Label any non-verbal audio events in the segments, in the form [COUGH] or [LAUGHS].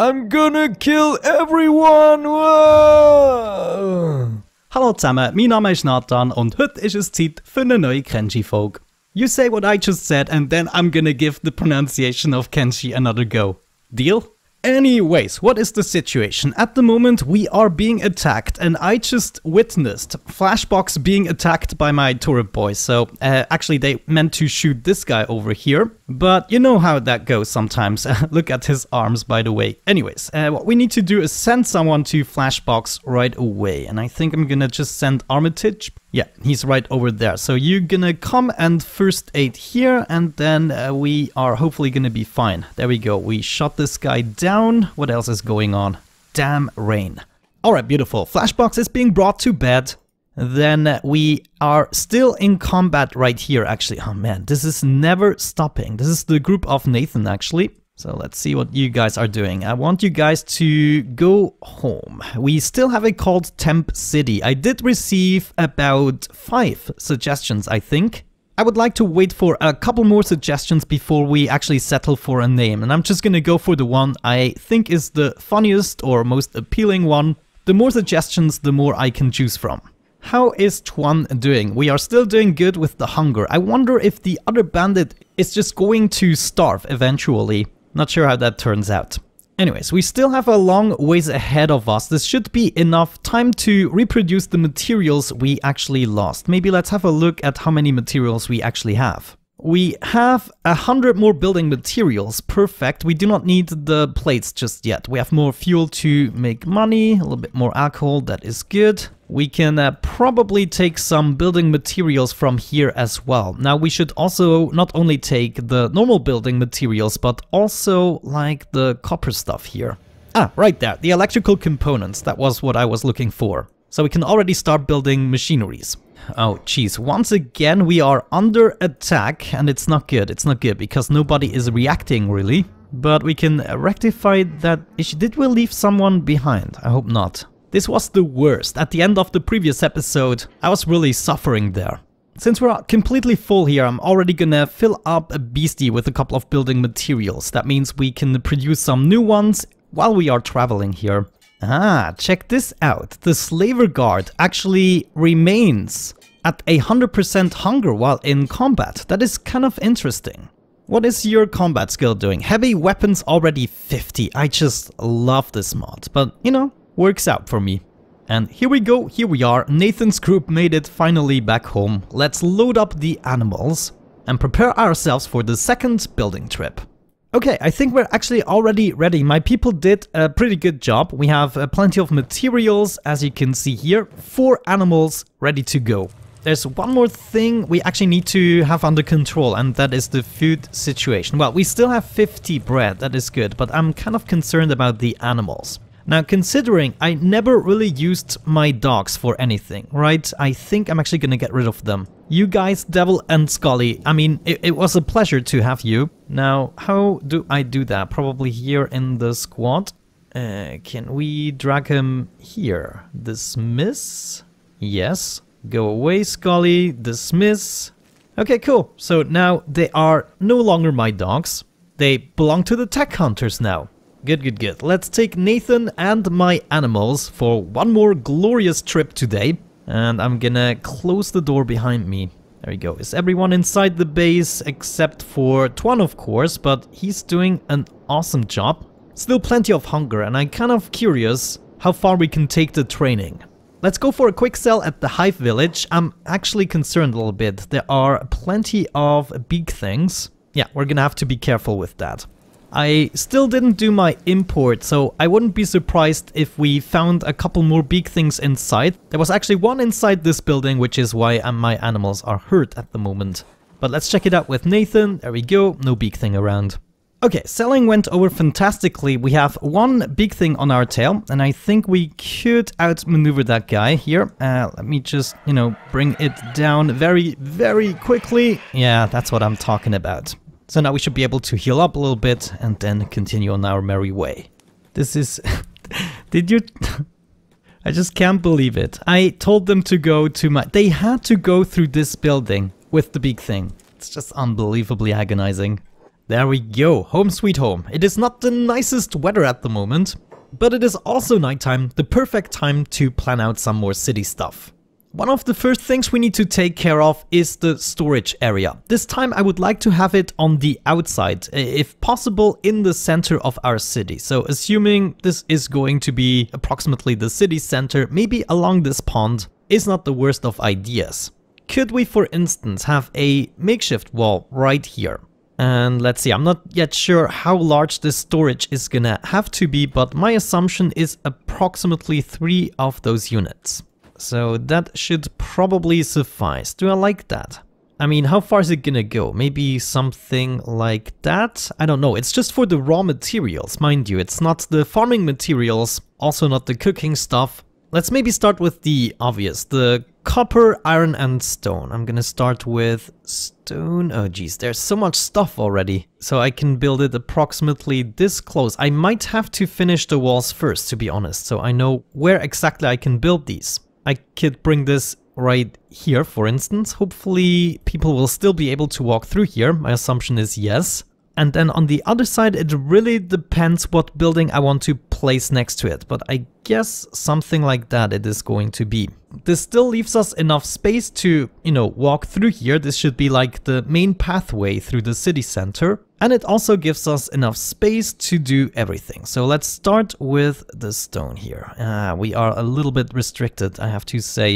I'm gonna kill everyone! Whoa! Hallo zusammen, mein Name ist Nathan und heute ist es Zeit für eine neue Kenshi folge You say what I just said and then I'm gonna give the pronunciation of Kenji another go. Deal? Anyways, what is the situation? At the moment, we are being attacked, and I just witnessed Flashbox being attacked by my turret boys. So, uh, actually, they meant to shoot this guy over here, but you know how that goes sometimes. [LAUGHS] Look at his arms, by the way. Anyways, uh, what we need to do is send someone to Flashbox right away. And I think I'm gonna just send Armitage. Yeah, he's right over there. So you're gonna come and first aid here, and then uh, we are hopefully gonna be fine. There we go. We shot this guy down. What else is going on? Damn rain. Alright, beautiful. Flashbox is being brought to bed then we are still in combat right here, actually. Oh man, this is never stopping. This is the group of Nathan, actually. So let's see what you guys are doing. I want you guys to go home. We still have a called Temp City. I did receive about five suggestions, I think. I would like to wait for a couple more suggestions before we actually settle for a name. And I'm just gonna go for the one I think is the funniest or most appealing one. The more suggestions, the more I can choose from. How is Tuan doing? We are still doing good with the hunger. I wonder if the other bandit is just going to starve eventually. Not sure how that turns out. Anyways, we still have a long ways ahead of us. This should be enough time to reproduce the materials we actually lost. Maybe let's have a look at how many materials we actually have. We have a 100 more building materials, perfect. We do not need the plates just yet. We have more fuel to make money, a little bit more alcohol, that is good. We can uh, probably take some building materials from here as well. Now we should also not only take the normal building materials, but also like the copper stuff here. Ah, right there, the electrical components, that was what I was looking for. So we can already start building machineries. Oh, jeez. Once again, we are under attack, and it's not good. It's not good, because nobody is reacting, really. But we can rectify that issue. Did we leave someone behind? I hope not. This was the worst. At the end of the previous episode, I was really suffering there. Since we're completely full here, I'm already gonna fill up a beastie with a couple of building materials. That means we can produce some new ones while we are traveling here. Ah, check this out. The Slaver Guard actually remains at 100% hunger while in combat. That is kind of interesting. What is your combat skill doing? Heavy weapons already 50. I just love this mod, but you know, works out for me. And here we go, here we are. Nathan's group made it finally back home. Let's load up the animals and prepare ourselves for the second building trip. Okay, I think we're actually already ready. My people did a pretty good job. We have uh, plenty of materials, as you can see here. Four animals ready to go there's one more thing we actually need to have under control, and that is the food situation. Well, we still have 50 bread, that is good, but I'm kind of concerned about the animals. Now, considering I never really used my dogs for anything, right? I think I'm actually gonna get rid of them. You guys, Devil and Scully, I mean, it, it was a pleasure to have you. Now, how do I do that? Probably here in the squad. Uh, can we drag him here? Dismiss? Yes. Go away, Scully. Dismiss. Okay, cool. So now they are no longer my dogs. They belong to the tech hunters now. Good, good, good. Let's take Nathan and my animals for one more glorious trip today. And I'm gonna close the door behind me. There we go. Is everyone inside the base except for Tuan, of course, but he's doing an awesome job. Still plenty of hunger, and I'm kind of curious how far we can take the training. Let's go for a quick sell at the Hive Village. I'm actually concerned a little bit. There are plenty of big things. Yeah, we're gonna have to be careful with that. I still didn't do my import, so I wouldn't be surprised if we found a couple more big things inside. There was actually one inside this building, which is why uh, my animals are hurt at the moment. But let's check it out with Nathan. There we go, no big thing around. Okay, selling went over fantastically. We have one big thing on our tail, and I think we could outmaneuver that guy here. Uh, let me just, you know, bring it down very, very quickly. Yeah, that's what I'm talking about. So now we should be able to heal up a little bit and then continue on our merry way. This is... [LAUGHS] Did you... [LAUGHS] I just can't believe it. I told them to go to my... They had to go through this building with the big thing. It's just unbelievably agonizing. There we go, home sweet home. It is not the nicest weather at the moment, but it is also nighttime, the perfect time to plan out some more city stuff. One of the first things we need to take care of is the storage area. This time I would like to have it on the outside, if possible in the center of our city. So assuming this is going to be approximately the city center, maybe along this pond, is not the worst of ideas. Could we for instance have a makeshift wall right here? And let's see, I'm not yet sure how large this storage is gonna have to be, but my assumption is approximately three of those units. So that should probably suffice. Do I like that? I mean, how far is it gonna go? Maybe something like that? I don't know, it's just for the raw materials, mind you. It's not the farming materials, also not the cooking stuff, let's maybe start with the obvious, the copper, iron and stone. I'm gonna start with stone. Oh geez, there's so much stuff already. So I can build it approximately this close. I might have to finish the walls first, to be honest, so I know where exactly I can build these. I could bring this right here, for instance. Hopefully people will still be able to walk through here. My assumption is yes. And then on the other side, it really depends what building I want to place next to it, but I guess something like that it is going to be. This still leaves us enough space to, you know, walk through here. This should be like the main pathway through the city center. And it also gives us enough space to do everything. So let's start with the stone here. Ah, we are a little bit restricted, I have to say.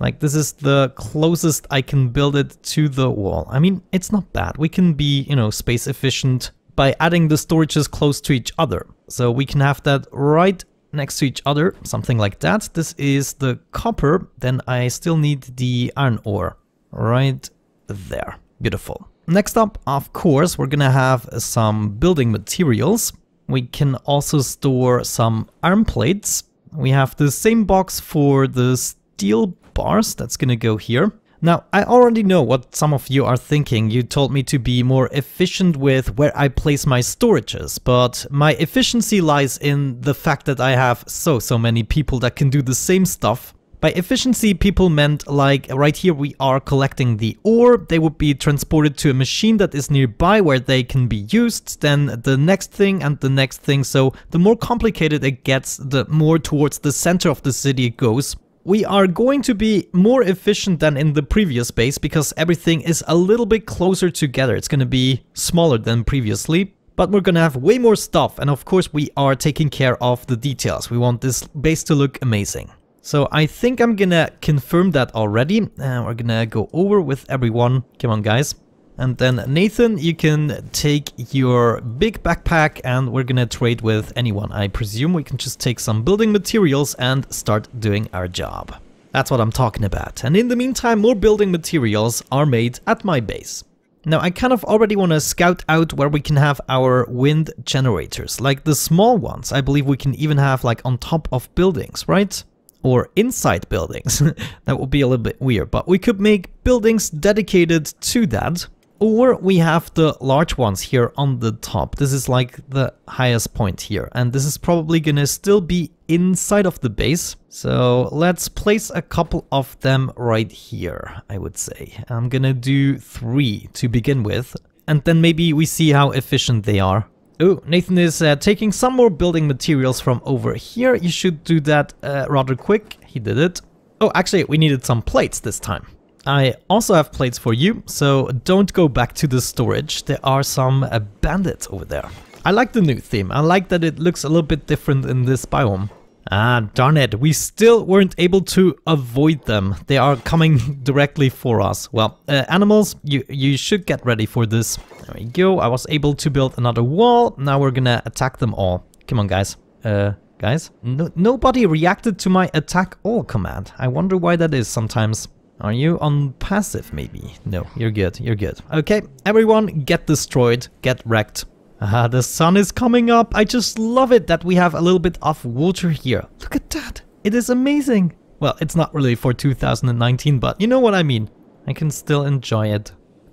Like, this is the closest I can build it to the wall. I mean, it's not bad. We can be, you know, space efficient by adding the storages close to each other. So we can have that right next to each other, something like that. This is the copper, then I still need the iron ore right there. Beautiful. Next up, of course, we're gonna have some building materials. We can also store some iron plates. We have the same box for the steel bars, that's gonna go here. Now, I already know what some of you are thinking. You told me to be more efficient with where I place my storages, but my efficiency lies in the fact that I have so, so many people that can do the same stuff. By efficiency, people meant like right here we are collecting the ore, they would be transported to a machine that is nearby where they can be used, then the next thing and the next thing, so the more complicated it gets, the more towards the center of the city it goes, we are going to be more efficient than in the previous base because everything is a little bit closer together. It's going to be smaller than previously, but we're going to have way more stuff. And of course, we are taking care of the details. We want this base to look amazing. So I think I'm going to confirm that already. Uh, we're going to go over with everyone. Come on, guys. And then Nathan, you can take your big backpack and we're gonna trade with anyone. I presume we can just take some building materials and start doing our job. That's what I'm talking about. And in the meantime, more building materials are made at my base. Now I kind of already want to scout out where we can have our wind generators, like the small ones I believe we can even have like on top of buildings, right? or inside buildings. [LAUGHS] that would be a little bit weird, but we could make buildings dedicated to that. Or we have the large ones here on the top. This is like the highest point here. And this is probably gonna still be inside of the base. So let's place a couple of them right here, I would say. I'm gonna do three to begin with. And then maybe we see how efficient they are. Oh, Nathan is uh, taking some more building materials from over here. You should do that uh, rather quick. He did it. Oh, actually, we needed some plates this time. I also have plates for you, so don't go back to the storage. There are some uh, bandits over there. I like the new theme. I like that it looks a little bit different in this biome. Ah, darn it. We still weren't able to avoid them. They are coming [LAUGHS] directly for us. Well, uh, animals, you, you should get ready for this. There we go. I was able to build another wall. Now we're gonna attack them all. Come on, guys. Uh, guys? No, nobody reacted to my attack all command. I wonder why that is sometimes. Are you on passive maybe? No, you're good, you're good. Okay, everyone get destroyed, get wrecked. Ah, the sun is coming up. I just love it that we have a little bit of water here. Look at that. It is amazing. Well, it's not really for 2019, but you know what I mean. I can still enjoy it.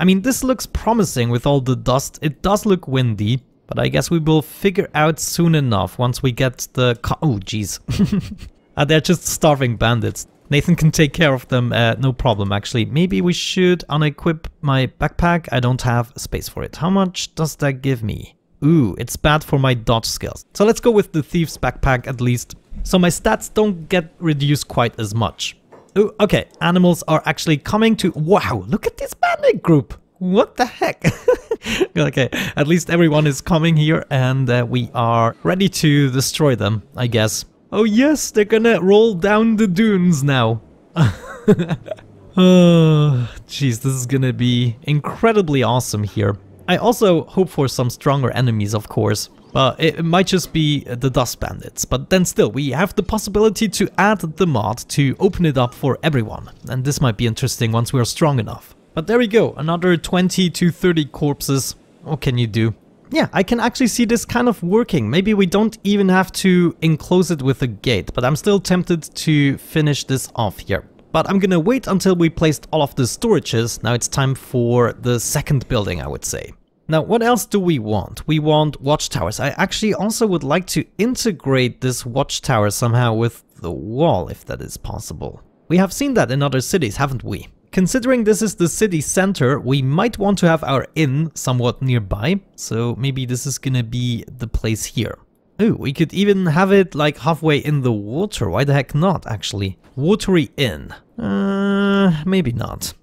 I mean, this looks promising with all the dust. It does look windy, but I guess we will figure out soon enough once we get the... oh, jeez. [LAUGHS] ah, they're just starving bandits. Nathan can take care of them, uh, no problem actually. Maybe we should unequip my backpack, I don't have space for it. How much does that give me? Ooh, it's bad for my dodge skills. So let's go with the thief's backpack at least. So my stats don't get reduced quite as much. Ooh, okay, animals are actually coming to... Wow, look at this bandit group! What the heck? [LAUGHS] okay, at least everyone is coming here and uh, we are ready to destroy them, I guess. Oh yes, they're gonna roll down the dunes now. oh, [LAUGHS] jeez, this is gonna be incredibly awesome here. I also hope for some stronger enemies, of course, but it might just be the Dust Bandits. But then still, we have the possibility to add the mod to open it up for everyone, and this might be interesting once we are strong enough. But there we go, another 20 to 30 corpses. What can you do? yeah, I can actually see this kind of working. Maybe we don't even have to enclose it with a gate, but I'm still tempted to finish this off here. But I'm gonna wait until we placed all of the storages. Now it's time for the second building, I would say. Now, what else do we want? We want watchtowers. I actually also would like to integrate this watchtower somehow with the wall, if that is possible. We have seen that in other cities, haven't we? Considering this is the city center, we might want to have our inn somewhat nearby, so maybe this is gonna be the place here. Oh, we could even have it like halfway in the water, why the heck not actually? Watery inn. Uh, maybe not.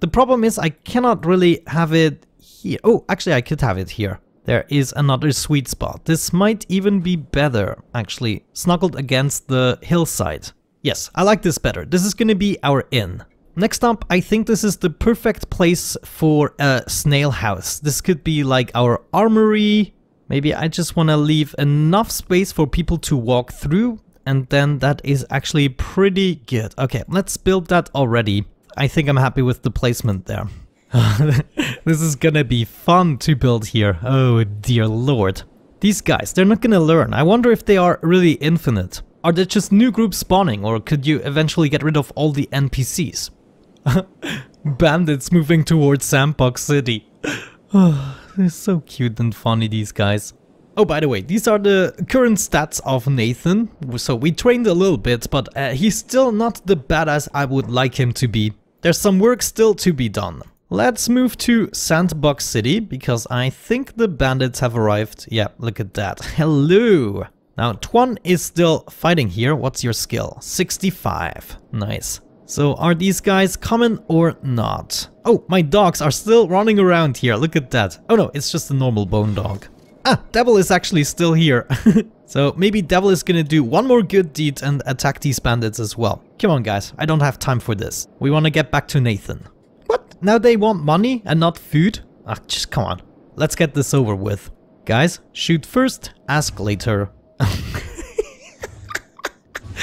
The problem is I cannot really have it here. Oh, actually I could have it here. There is another sweet spot. This might even be better, actually, snuggled against the hillside. Yes, I like this better. This is gonna be our inn. Next up, I think this is the perfect place for a snail house. This could be like our armory. Maybe I just want to leave enough space for people to walk through. And then that is actually pretty good. Okay, let's build that already. I think I'm happy with the placement there. [LAUGHS] this is gonna be fun to build here. Oh dear lord. These guys, they're not gonna learn. I wonder if they are really infinite. Are there just new groups spawning or could you eventually get rid of all the NPCs? Bandits moving towards Sandbox City. Oh, they're so cute and funny, these guys. Oh, by the way, these are the current stats of Nathan. So we trained a little bit, but uh, he's still not the badass I would like him to be. There's some work still to be done. Let's move to Sandbox City, because I think the bandits have arrived. Yeah, look at that. Hello! Now, Tuan is still fighting here. What's your skill? 65. Nice. So are these guys common or not? Oh, my dogs are still running around here, look at that. Oh no, it's just a normal bone dog. Ah, Devil is actually still here. [LAUGHS] so maybe Devil is gonna do one more good deed and attack these bandits as well. Come on guys, I don't have time for this. We wanna get back to Nathan. What? Now they want money and not food? Ah, just come on. Let's get this over with. Guys, shoot first, ask later. [LAUGHS]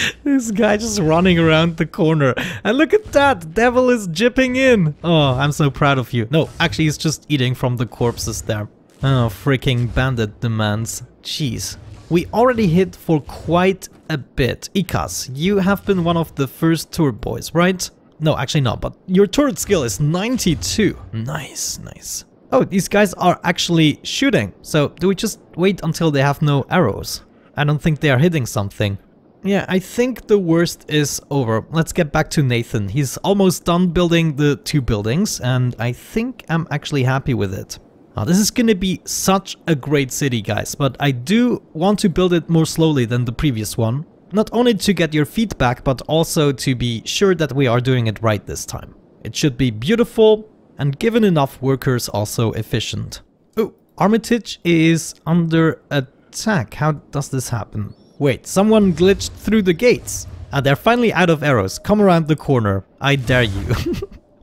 [LAUGHS] this guy just running around the corner. And look at that! Devil is jipping in! Oh, I'm so proud of you. No, actually he's just eating from the corpses there. Oh, freaking bandit demands. Jeez. We already hit for quite a bit. Ikas, you have been one of the first tour boys, right? No, actually not, but your turret skill is 92. Nice, nice. Oh, these guys are actually shooting. So do we just wait until they have no arrows? I don't think they are hitting something. Yeah, I think the worst is over. Let's get back to Nathan. He's almost done building the two buildings, and I think I'm actually happy with it. Now, this is gonna be such a great city, guys, but I do want to build it more slowly than the previous one. Not only to get your feedback, but also to be sure that we are doing it right this time. It should be beautiful, and given enough workers, also efficient. Oh, Armitage is under attack. How does this happen? Wait, someone glitched through the gates. And ah, they're finally out of arrows. Come around the corner. I dare you.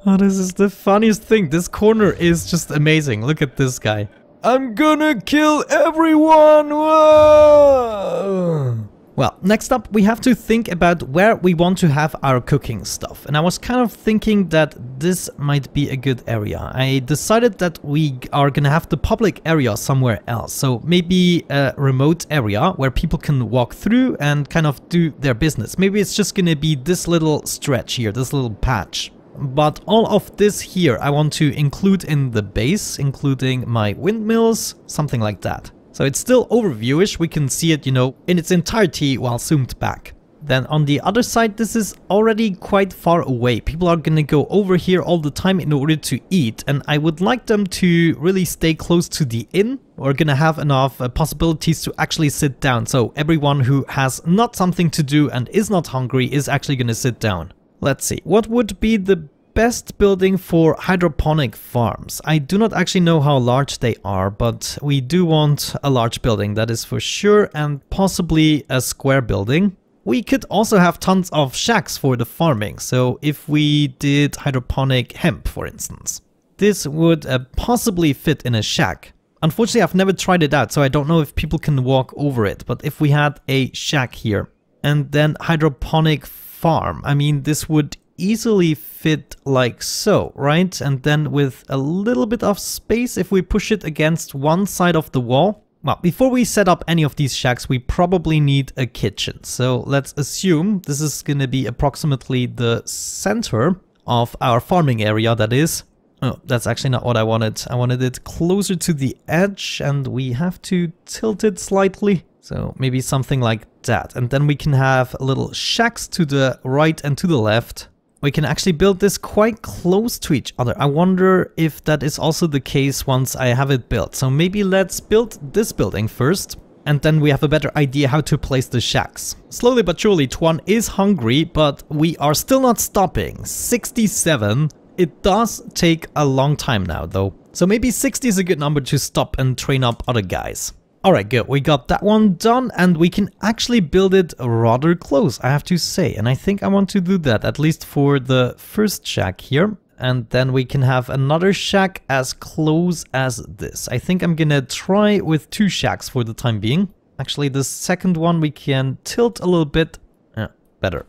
oh, [LAUGHS] this is the funniest thing. This corner is just amazing. Look at this guy. I'm gonna kill everyone! Whoa! Well, next up we have to think about where we want to have our cooking stuff. And I was kind of thinking that this might be a good area. I decided that we are gonna have the public area somewhere else. So maybe a remote area where people can walk through and kind of do their business. Maybe it's just gonna be this little stretch here, this little patch. But all of this here I want to include in the base, including my windmills, something like that. So it's still overviewish, we can see it, you know, in its entirety while zoomed back. Then on the other side, this is already quite far away. People are gonna go over here all the time in order to eat and I would like them to really stay close to the inn. We're gonna have enough uh, possibilities to actually sit down. So everyone who has not something to do and is not hungry is actually gonna sit down. Let's see, what would be the best building for hydroponic farms. I do not actually know how large they are, but we do want a large building, that is for sure, and possibly a square building. We could also have tons of shacks for the farming, so if we did hydroponic hemp, for instance. This would uh, possibly fit in a shack. Unfortunately, I've never tried it out, so I don't know if people can walk over it, but if we had a shack here, and then hydroponic farm, I mean, this would easily fit like so, right? And then with a little bit of space, if we push it against one side of the wall, well, before we set up any of these shacks, we probably need a kitchen. So let's assume this is going to be approximately the center of our farming area, that is. Oh, that's actually not what I wanted. I wanted it closer to the edge and we have to tilt it slightly. So maybe something like that. And then we can have little shacks to the right and to the left we can actually build this quite close to each other. I wonder if that is also the case once I have it built. So maybe let's build this building first and then we have a better idea how to place the shacks. Slowly but surely Tuan is hungry, but we are still not stopping. 67. It does take a long time now though. So maybe 60 is a good number to stop and train up other guys. Alright, good. We got that one done and we can actually build it rather close, I have to say. And I think I want to do that, at least for the first shack here. And then we can have another shack as close as this. I think I'm gonna try with two shacks for the time being. Actually, the second one we can tilt a little bit. Yeah, better.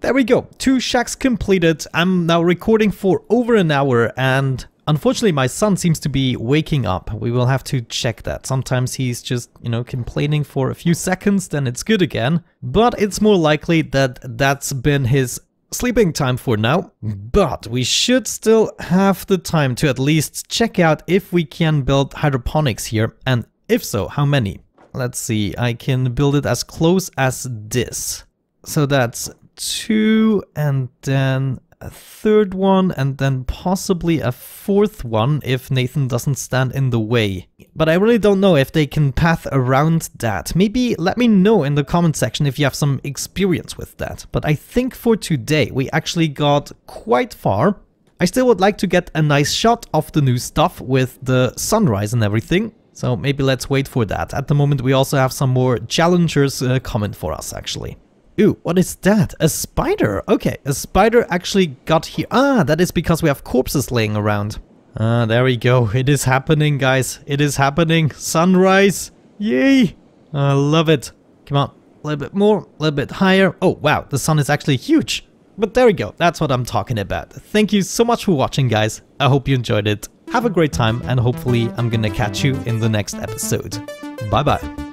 There we go. Two shacks completed. I'm now recording for over an hour and Unfortunately, my son seems to be waking up. We will have to check that. Sometimes he's just, you know, complaining for a few seconds, then it's good again. But it's more likely that that's been his sleeping time for now. But we should still have the time to at least check out if we can build hydroponics here, and if so, how many? Let's see, I can build it as close as this. So that's two, and then a third one, and then possibly a fourth one if Nathan doesn't stand in the way. But I really don't know if they can path around that. Maybe let me know in the comment section if you have some experience with that. But I think for today we actually got quite far. I still would like to get a nice shot of the new stuff with the sunrise and everything. So maybe let's wait for that. At the moment we also have some more challengers uh, coming for us actually. Ooh, what is that? A spider? Okay, a spider actually got here. Ah, that is because we have corpses laying around. Ah, there we go. It is happening, guys. It is happening. Sunrise. Yay. I love it. Come on. A little bit more, a little bit higher. Oh, wow. The sun is actually huge. But there we go. That's what I'm talking about. Thank you so much for watching, guys. I hope you enjoyed it. Have a great time and hopefully I'm gonna catch you in the next episode. Bye bye.